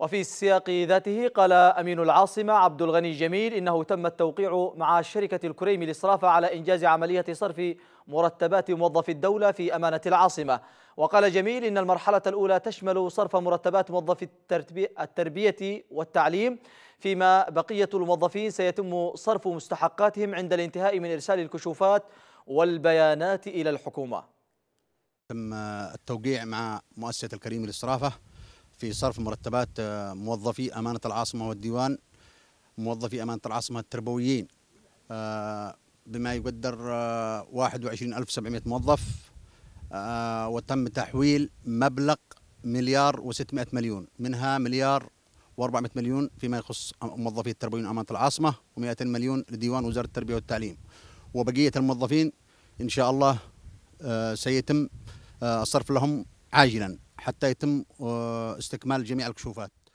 وفي السياق ذاته قال أمين العاصمة عبد الغني جميل إنه تم التوقيع مع شركة الكريم للصرافة على إنجاز عملية صرف مرتبات موظفي الدولة في أمانة العاصمة وقال جميل إن المرحلة الأولى تشمل صرف مرتبات موظفي التربية والتعليم فيما بقية الموظفين سيتم صرف مستحقاتهم عند الانتهاء من إرسال الكشوفات والبيانات إلى الحكومة تم التوقيع مع مؤسسة الكريم للصرافة في صرف مرتبات آه، موظفي أمانة العاصمة والديوان موظفي أمانة العاصمة التربويين آه، بما يقدر 21700 آه، موظف وتم تحويل مبلغ مليار و600 مليون منها مليار و400 مليون فيما يخص موظفي التربويين أمانة العاصمة و200 مليون لديوان وزارة التربية والتعليم وبقية الموظفين إن شاء الله سيتم الصرف لهم عاجلا حتى يتم آه، استكمال جميع الكشوفات